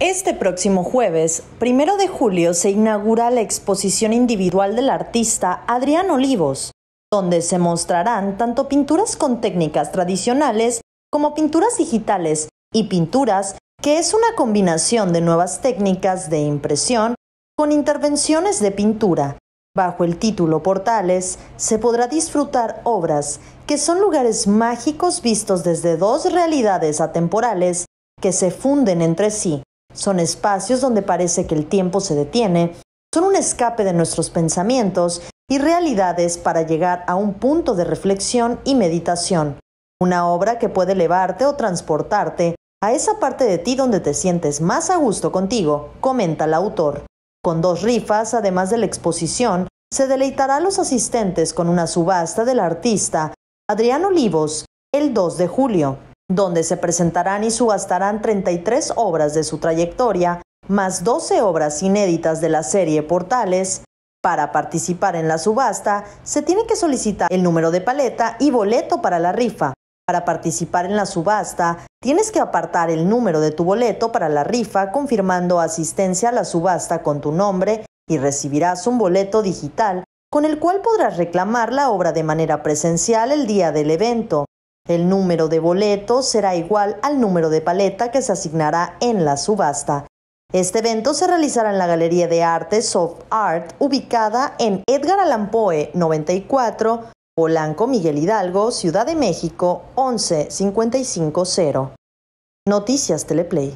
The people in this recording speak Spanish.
Este próximo jueves, primero de julio, se inaugura la exposición individual del artista Adrián Olivos, donde se mostrarán tanto pinturas con técnicas tradicionales como pinturas digitales y pinturas que es una combinación de nuevas técnicas de impresión con intervenciones de pintura. Bajo el título Portales se podrá disfrutar obras que son lugares mágicos vistos desde dos realidades atemporales que se funden entre sí, son espacios donde parece que el tiempo se detiene, son un escape de nuestros pensamientos y realidades para llegar a un punto de reflexión y meditación. Una obra que puede elevarte o transportarte a esa parte de ti donde te sientes más a gusto contigo, comenta el autor. Con dos rifas, además de la exposición, se deleitará los asistentes con una subasta del artista Adrián Olivos el 2 de julio donde se presentarán y subastarán 33 obras de su trayectoria, más 12 obras inéditas de la serie Portales. Para participar en la subasta, se tiene que solicitar el número de paleta y boleto para la rifa. Para participar en la subasta, tienes que apartar el número de tu boleto para la rifa confirmando asistencia a la subasta con tu nombre y recibirás un boleto digital con el cual podrás reclamar la obra de manera presencial el día del evento. El número de boletos será igual al número de paleta que se asignará en la subasta. Este evento se realizará en la Galería de Arte Soft Art, ubicada en Edgar Alampoe, 94, Polanco Miguel Hidalgo, Ciudad de México 11550. Noticias Teleplay.